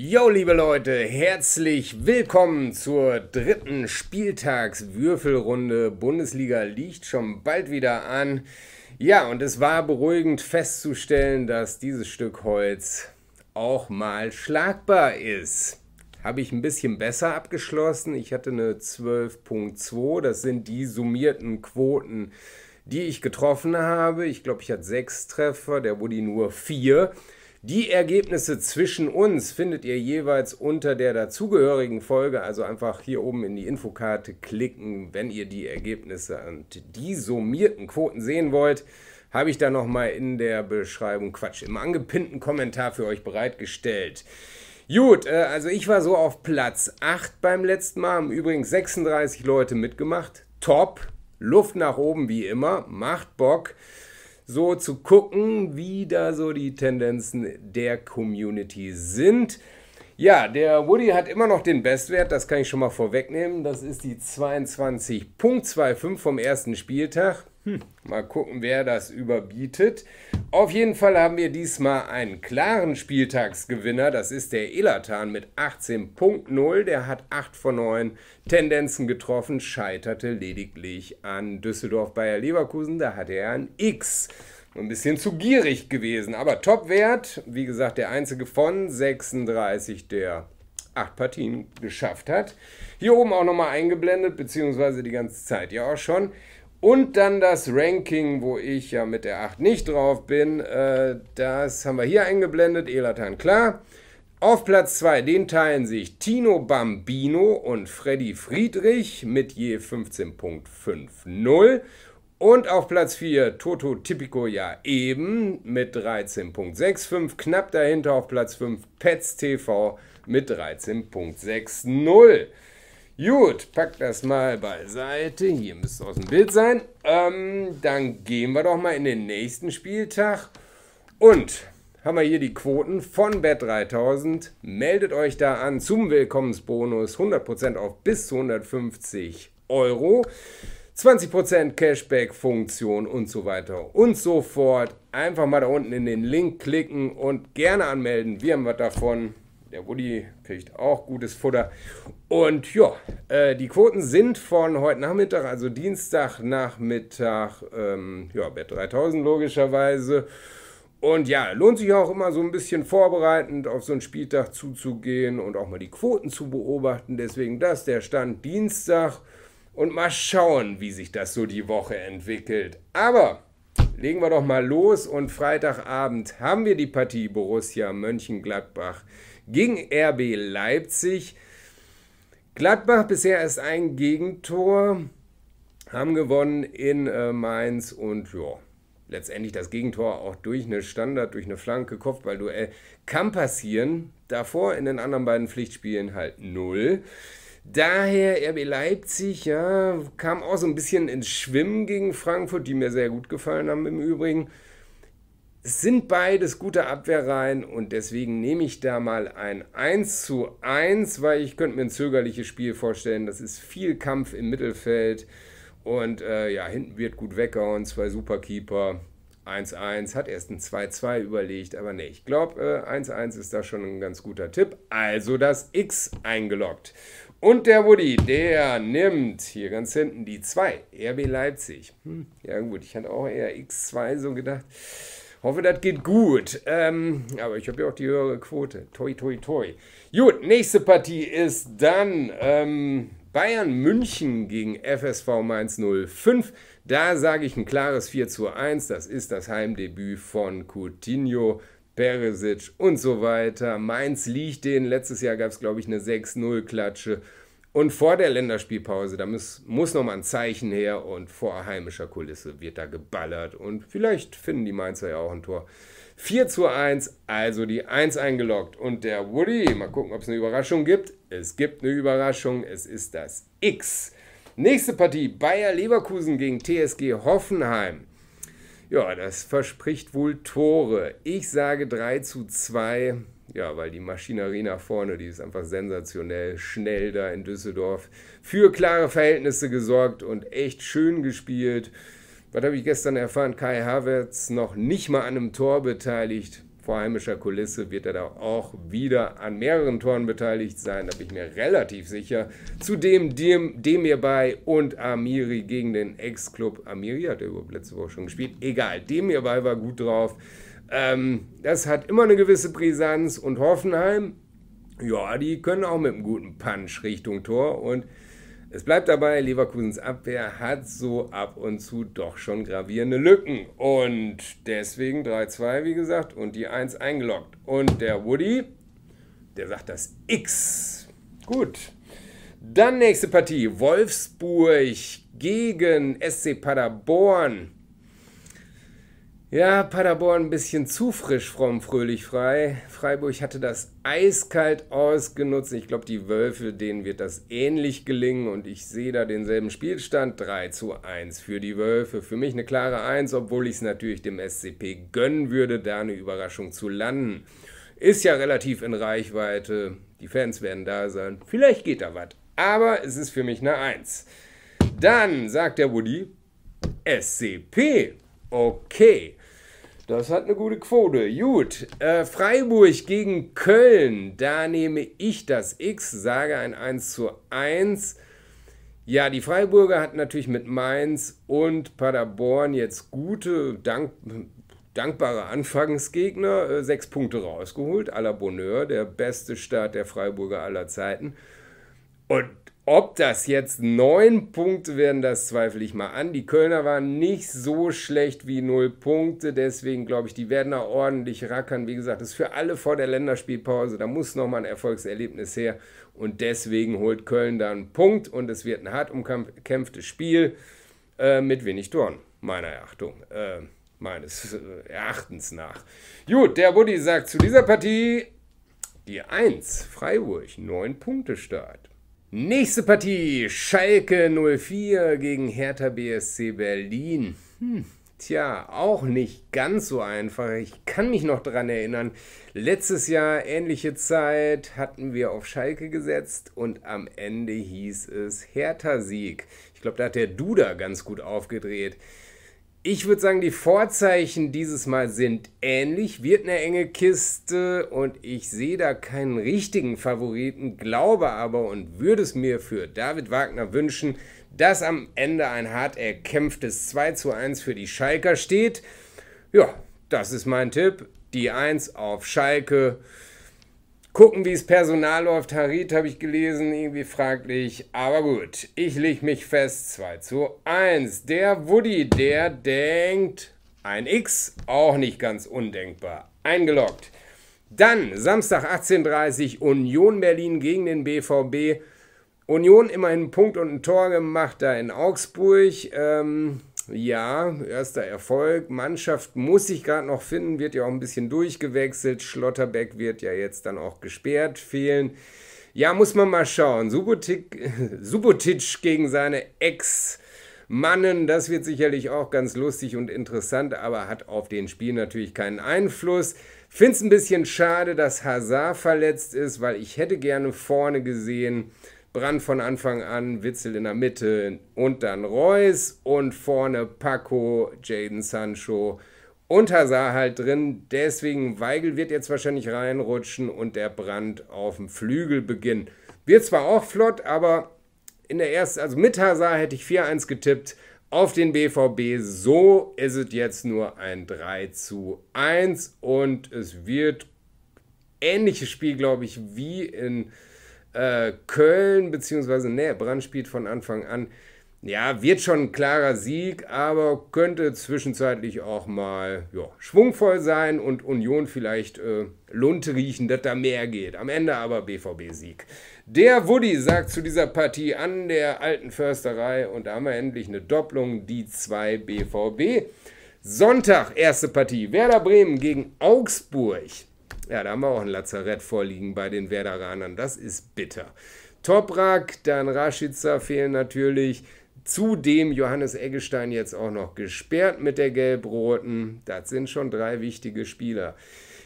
Yo, liebe Leute, herzlich willkommen zur dritten Spieltagswürfelrunde. Bundesliga liegt schon bald wieder an. Ja, und es war beruhigend festzustellen, dass dieses Stück Holz auch mal schlagbar ist. Habe ich ein bisschen besser abgeschlossen. Ich hatte eine 12.2, das sind die summierten Quoten, die ich getroffen habe. Ich glaube, ich hatte sechs Treffer, der wurde nur vier. Die Ergebnisse zwischen uns findet ihr jeweils unter der dazugehörigen Folge. Also einfach hier oben in die Infokarte klicken, wenn ihr die Ergebnisse und die summierten Quoten sehen wollt. Habe ich da nochmal in der Beschreibung, Quatsch, im angepinnten Kommentar für euch bereitgestellt. Gut, äh, also ich war so auf Platz 8 beim letzten Mal, haben übrigens 36 Leute mitgemacht. Top, Luft nach oben wie immer, macht Bock so zu gucken, wie da so die Tendenzen der Community sind. Ja, der Woody hat immer noch den Bestwert, das kann ich schon mal vorwegnehmen. Das ist die 22.25 vom ersten Spieltag. Hm, mal gucken, wer das überbietet. Auf jeden Fall haben wir diesmal einen klaren Spieltagsgewinner. Das ist der Elatan mit 18.0. Der hat 8 von 9 Tendenzen getroffen, scheiterte lediglich an Düsseldorf Bayer Leverkusen. Da hatte er ein X. Ein bisschen zu gierig gewesen, aber Topwert. Wie gesagt, der einzige von 36 der 8 Partien geschafft hat. Hier oben auch nochmal eingeblendet, beziehungsweise die ganze Zeit ja auch schon. Und dann das Ranking, wo ich ja mit der 8 nicht drauf bin. Äh, das haben wir hier eingeblendet. Elatan, klar. Auf Platz 2, den teilen sich Tino Bambino und Freddy Friedrich mit je 15.50. Und auf Platz 4 Toto Tipico ja eben mit 13.65. Knapp dahinter auf Platz 5 Pets TV mit 13.60. Gut, pack das mal beiseite. Hier müsste aus dem Bild sein. Ähm, dann gehen wir doch mal in den nächsten Spieltag. Und haben wir hier die Quoten von Bet 3000. Meldet euch da an zum Willkommensbonus. 100% auf bis zu 150 Euro. 20% Cashback-Funktion und so weiter und so fort. Einfach mal da unten in den Link klicken und gerne anmelden. Wir haben was davon. Der Woody kriegt auch gutes Futter. Und ja, äh, die Quoten sind von heute Nachmittag, also Dienstagnachmittag, ähm, ja, Bett 3000 logischerweise. Und ja, lohnt sich auch immer so ein bisschen vorbereitend auf so einen Spieltag zuzugehen und auch mal die Quoten zu beobachten. Deswegen das, der Stand Dienstag. Und mal schauen, wie sich das so die Woche entwickelt. Aber legen wir doch mal los und Freitagabend haben wir die Partie Borussia Mönchengladbach gegen RB Leipzig. Gladbach bisher erst ein Gegentor, haben gewonnen in äh, Mainz und ja, letztendlich das Gegentor auch durch eine Standard, durch eine Flanke, Kopfballduell kann passieren. Davor in den anderen beiden Pflichtspielen halt null. Daher RB Leipzig, ja, kam auch so ein bisschen ins Schwimmen gegen Frankfurt, die mir sehr gut gefallen haben im Übrigen. Es sind beides gute Abwehrreihen und deswegen nehme ich da mal ein 1 zu 1, weil ich könnte mir ein zögerliches Spiel vorstellen. Das ist viel Kampf im Mittelfeld und äh, ja, hinten wird gut weggehauen, zwei Superkeeper. 1-1, hat erst ein 2-2 überlegt, aber nee, ich glaube, äh, 1-1 ist da schon ein ganz guter Tipp. Also das X eingeloggt. Und der Woody, der nimmt hier ganz hinten die 2, RB Leipzig. Hm, ja gut, ich hatte auch eher X2 so gedacht. Hoffe, das geht gut. Ähm, aber ich habe ja auch die höhere Quote. Toi, toi, toi. Gut, nächste Partie ist dann ähm, Bayern München gegen FSV Mainz 05. Da sage ich ein klares 4 zu 1. Das ist das Heimdebüt von Coutinho. Peresic und so weiter. Mainz liegt den. Letztes Jahr gab es, glaube ich, eine 6-0-Klatsche. Und vor der Länderspielpause, da muss, muss nochmal ein Zeichen her und vor heimischer Kulisse wird da geballert und vielleicht finden die Mainzer ja auch ein Tor. 4 zu 1, also die 1 eingeloggt. Und der Woody, mal gucken, ob es eine Überraschung gibt. Es gibt eine Überraschung, es ist das X. Nächste Partie, Bayer Leverkusen gegen TSG Hoffenheim. Ja, das verspricht wohl Tore. Ich sage 3 zu 2 ja, weil die Maschinerie nach vorne, die ist einfach sensationell schnell da in Düsseldorf. Für klare Verhältnisse gesorgt und echt schön gespielt. Was habe ich gestern erfahren? Kai Havertz noch nicht mal an einem Tor beteiligt vor heimischer Kulisse wird er da auch wieder an mehreren Toren beteiligt sein, da bin ich mir relativ sicher. Zudem Dem, Demirbay und Amiri gegen den Ex-Club. Amiri hat er überhaupt letzte Woche schon gespielt. Egal, Demirbay war gut drauf. Ähm, das hat immer eine gewisse Brisanz und Hoffenheim, ja, die können auch mit einem guten Punch Richtung Tor und es bleibt dabei, Leverkusens Abwehr hat so ab und zu doch schon gravierende Lücken. Und deswegen 3-2, wie gesagt, und die 1 eingeloggt. Und der Woody, der sagt das X. Gut. Dann nächste Partie. Wolfsburg gegen SC Paderborn. Ja, Paderborn ein bisschen zu frisch, fromm, fröhlich, frei. Freiburg hatte das eiskalt ausgenutzt. Ich glaube, die Wölfe, denen wird das ähnlich gelingen und ich sehe da denselben Spielstand. 3 zu 1 für die Wölfe. Für mich eine klare 1, obwohl ich es natürlich dem SCP gönnen würde, da eine Überraschung zu landen. Ist ja relativ in Reichweite. Die Fans werden da sein. Vielleicht geht da was. Aber es ist für mich eine 1. Dann sagt der Woody, SCP. Okay, das hat eine gute Quote. Gut. Äh, Freiburg gegen Köln. Da nehme ich das X, sage ein 1 zu 1. Ja, die Freiburger hatten natürlich mit Mainz und Paderborn jetzt gute, dank, dankbare Anfangsgegner. Äh, sechs Punkte rausgeholt. à la Bonheur, der beste Start der Freiburger aller Zeiten. Und ob das jetzt neun Punkte werden, das zweifle ich mal an. Die Kölner waren nicht so schlecht wie null Punkte. Deswegen glaube ich, die werden da ordentlich rackern. Wie gesagt, das ist für alle vor der Länderspielpause. Da muss nochmal ein Erfolgserlebnis her. Und deswegen holt Köln da einen Punkt. Und es wird ein hart umkämpftes Spiel äh, mit wenig Toren, meiner Erachtung. Äh, meines äh, Erachtens nach. Gut, der Buddy sagt zu dieser Partie die 1, Freiburg, neun Punkte Start. Nächste Partie: Schalke 04 gegen Hertha BSC Berlin. Hm, tja, auch nicht ganz so einfach. Ich kann mich noch daran erinnern. Letztes Jahr, ähnliche Zeit, hatten wir auf Schalke gesetzt und am Ende hieß es Hertha-Sieg. Ich glaube, da hat der Duda ganz gut aufgedreht. Ich würde sagen, die Vorzeichen dieses Mal sind ähnlich. Wird eine enge Kiste und ich sehe da keinen richtigen Favoriten, glaube aber und würde es mir für David Wagner wünschen, dass am Ende ein hart erkämpftes 2 zu 1 für die Schalker steht. Ja, das ist mein Tipp. Die 1 auf Schalke. Gucken, wie es Personal läuft. Harit habe ich gelesen, irgendwie fraglich. Aber gut, ich leg mich fest. 2 zu 1. Der Woody, der denkt ein X, auch nicht ganz undenkbar. Eingeloggt. Dann Samstag 18.30 Uhr Union Berlin gegen den BVB. Union immerhin einen Punkt und ein Tor gemacht da in Augsburg. Ähm, ja, erster Erfolg. Mannschaft muss sich gerade noch finden, wird ja auch ein bisschen durchgewechselt. Schlotterbeck wird ja jetzt dann auch gesperrt fehlen. Ja, muss man mal schauen. Subotic, Subotic gegen seine Ex. Mannen, das wird sicherlich auch ganz lustig und interessant, aber hat auf den Spiel natürlich keinen Einfluss. Find's ein bisschen schade, dass Hazard verletzt ist, weil ich hätte gerne vorne gesehen, Brand von Anfang an, Witzel in der Mitte und dann Reus und vorne Paco, Jaden Sancho und Hazard halt drin. Deswegen Weigel wird jetzt wahrscheinlich reinrutschen und der Brand auf dem Flügel beginnen. Wird zwar auch flott, aber in der ersten, also mit Hazard hätte ich 4-1 getippt auf den BVB. So ist es jetzt nur ein 3 zu 1 und es wird ähnliches Spiel, glaube ich, wie in äh, Köln bzw. Brand spielt von Anfang an. Ja, wird schon ein klarer Sieg, aber könnte zwischenzeitlich auch mal ja, schwungvoll sein und Union vielleicht äh, Lunte riechen, dass da mehr geht. Am Ende aber BVB-Sieg. Der Woody sagt zu dieser Partie an der alten Försterei und da haben wir endlich eine Doppelung, die 2 BVB. Sonntag, erste Partie, Werder Bremen gegen Augsburg. Ja, da haben wir auch ein Lazarett vorliegen bei den Werderanern. Das ist bitter. Toprak, dann Raschitzer fehlen natürlich. Zudem Johannes Eggestein jetzt auch noch gesperrt mit der Gelb-Roten. Das sind schon drei wichtige Spieler.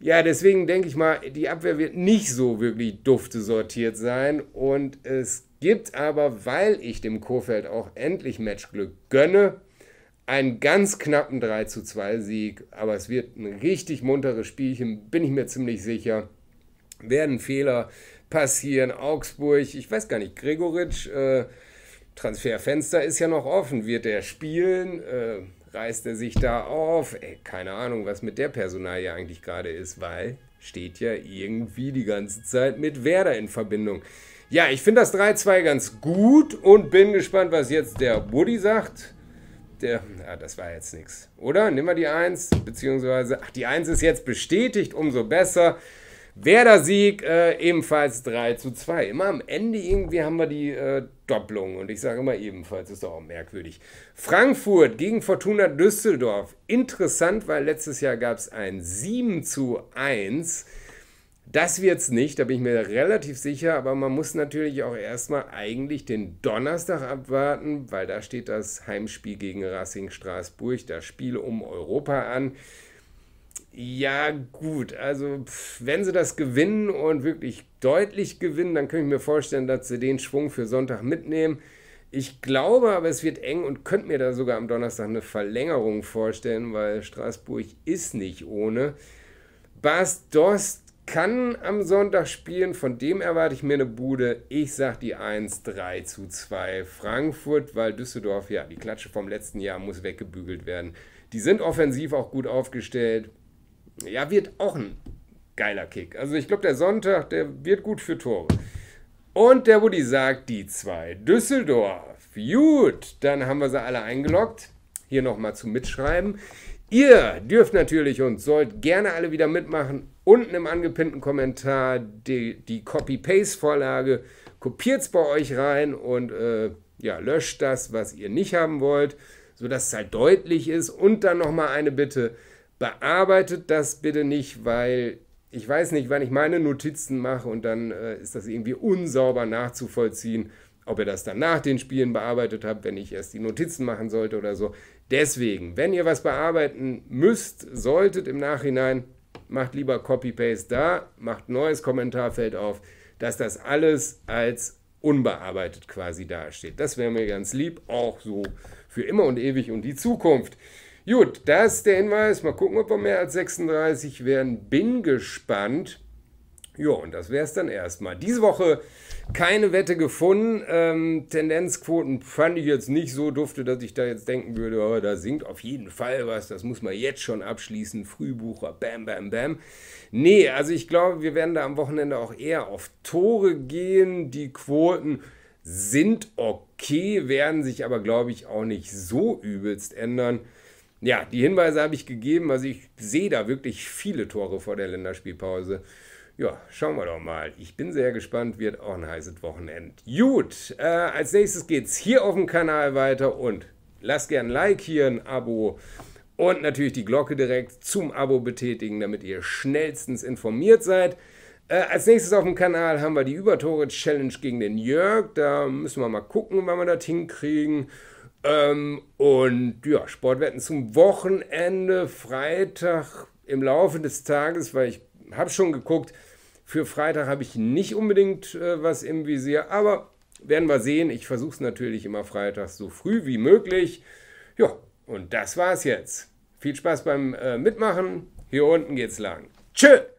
Ja, deswegen denke ich mal, die Abwehr wird nicht so wirklich dufte sortiert sein. Und es gibt aber, weil ich dem Kofeld auch endlich Matchglück gönne, einen ganz knappen 3 zu 2 Sieg, aber es wird ein richtig munteres Spielchen, bin ich mir ziemlich sicher. Werden Fehler passieren. Augsburg, ich weiß gar nicht, Gregoritsch, äh, Transferfenster ist ja noch offen. Wird er spielen? Äh, reißt er sich da auf? Ey, äh, keine Ahnung, was mit der Personal ja eigentlich gerade ist, weil steht ja irgendwie die ganze Zeit mit Werder in Verbindung. Ja, ich finde das 3-2 ganz gut und bin gespannt, was jetzt der Woody sagt der, na, das war jetzt nichts. Oder? Nimm mal die 1, beziehungsweise, ach, die 1 ist jetzt bestätigt, umso besser. Werder Sieg äh, ebenfalls 3 zu 2. Immer am Ende irgendwie haben wir die äh, Doppelung. Und ich sage immer ebenfalls, ist doch auch merkwürdig. Frankfurt gegen Fortuna Düsseldorf. Interessant, weil letztes Jahr gab es ein 7 zu 1. Das wird es nicht, da bin ich mir relativ sicher, aber man muss natürlich auch erstmal eigentlich den Donnerstag abwarten, weil da steht das Heimspiel gegen Racing Straßburg, das Spiel um Europa an. Ja, gut, also wenn sie das gewinnen und wirklich deutlich gewinnen, dann könnte ich mir vorstellen, dass sie den Schwung für Sonntag mitnehmen. Ich glaube aber, es wird eng und könnte mir da sogar am Donnerstag eine Verlängerung vorstellen, weil Straßburg ist nicht ohne. Bas Dost kann am Sonntag spielen. Von dem erwarte ich mir eine Bude. Ich sage die 1, 3 zu 2 Frankfurt, weil Düsseldorf, ja, die Klatsche vom letzten Jahr muss weggebügelt werden. Die sind offensiv auch gut aufgestellt. Ja, wird auch ein geiler Kick. Also ich glaube, der Sonntag, der wird gut für Tore. Und der Woody sagt die 2. Düsseldorf. Gut, dann haben wir sie alle eingeloggt. Hier nochmal zum Mitschreiben. Ihr dürft natürlich und sollt gerne alle wieder mitmachen. Unten im angepinnten Kommentar die, die Copy-Paste-Vorlage. Kopiert es bei euch rein und äh, ja, löscht das, was ihr nicht haben wollt, sodass es halt deutlich ist. Und dann nochmal eine Bitte. Bearbeitet das bitte nicht, weil ich weiß nicht, wann ich meine Notizen mache und dann äh, ist das irgendwie unsauber nachzuvollziehen ob ihr das dann nach den Spielen bearbeitet habt, wenn ich erst die Notizen machen sollte oder so. Deswegen, wenn ihr was bearbeiten müsst, solltet im Nachhinein, macht lieber Copy-Paste da, macht neues Kommentarfeld auf, dass das alles als unbearbeitet quasi dasteht. Das wäre mir ganz lieb, auch so für immer und ewig und die Zukunft. Gut, das ist der Hinweis. Mal gucken, ob wir mehr als 36 werden. Bin gespannt. Ja, und das wäre es dann erstmal. Diese Woche keine Wette gefunden. Ähm, Tendenzquoten fand ich jetzt nicht so dufte, dass ich da jetzt denken würde, oh, da sinkt auf jeden Fall was, das muss man jetzt schon abschließen. Frühbucher, bam, bam, bam. Nee, also ich glaube, wir werden da am Wochenende auch eher auf Tore gehen. Die Quoten sind okay, werden sich aber, glaube ich, auch nicht so übelst ändern. Ja, die Hinweise habe ich gegeben. Also ich sehe da wirklich viele Tore vor der Länderspielpause. Ja, schauen wir doch mal. Ich bin sehr gespannt, wird auch ein heißes Wochenende. Gut, äh, als nächstes geht's hier auf dem Kanal weiter und lasst gerne ein Like hier, ein Abo und natürlich die Glocke direkt zum Abo betätigen, damit ihr schnellstens informiert seid. Äh, als nächstes auf dem Kanal haben wir die Übertore-Challenge gegen den Jörg. Da müssen wir mal gucken, wann wir das hinkriegen. Ähm, und ja, Sportwetten zum Wochenende, Freitag im Laufe des Tages, weil ich habe schon geguckt. Für Freitag habe ich nicht unbedingt äh, was im Visier, aber werden wir sehen. Ich versuche es natürlich immer freitags so früh wie möglich. Ja, und das war's jetzt. Viel Spaß beim äh, Mitmachen. Hier unten geht's lang. Tschüss!